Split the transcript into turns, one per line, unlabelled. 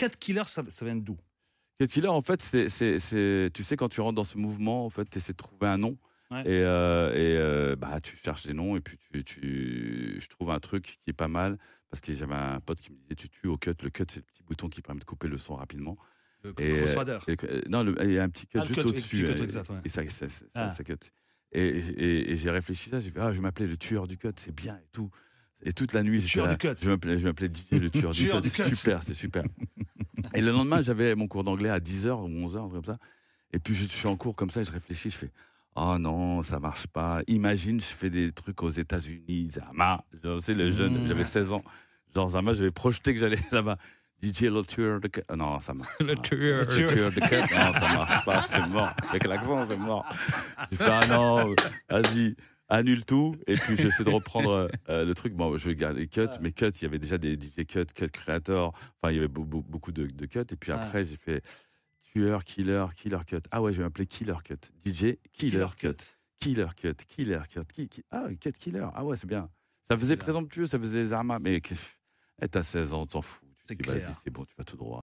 4 Killer, ça, ça vient d'où 4 Killer, en fait, c'est, tu sais, quand tu rentres dans ce mouvement, en fait, tu essaies de trouver un nom. Et, euh, et euh, bah, tu cherches des noms et puis tu, tu, je trouve un truc qui est pas mal parce que j'avais un pote qui me disait tu tues au cut. Le cut, c'est le petit bouton qui permet de couper le son rapidement. Le et, euh, non, il y a un petit cut ah, juste au-dessus. Et, ça, ça, ah. cut. Et, j'ai réfléchi à ça, j'ai fait, ah, je vais m'appeler le tueur du cut, c'est bien et tout. Et toute la nuit, le là, du je vais m'appeler le tueur du cut. super, c'est super. Et le lendemain, j'avais mon cours d'anglais à 10h ou 11h, comme ça. Et puis je suis en cours comme ça, et je réfléchis, je fais Oh non, ça marche pas. Imagine, je fais des trucs aux États-Unis, Zama. sais, le jeune, mm. j'avais 16 ans. Genre Zama, j'avais projeté que j'allais là-bas. DJ Le Tueur de Cœur. Non, ça marche. Le Tueur, le de Cœur. Non, ça marche pas, c'est mort. Avec l'accent, c'est mort. Je fais ah non, vas-y annule tout. Et puis j'essaie de reprendre euh, le truc. Bon, je vais garder cut, mais cut, il y avait déjà des DJ cut, cut creator. Enfin, il y avait beaucoup de, de Et puis après, j'ai fait tueur, killer, killer cut. Ah ouais, je vais m'appeler killer cut. DJ, killer, cut. Killer cut, killer cut. ah, cut killer. Ah ouais, c'est bien. Ça faisait présomptueux, ça faisait armes. Mais eh, t'as 16 ans, t'en fous. Tu c'est bon, tu vas tout droit.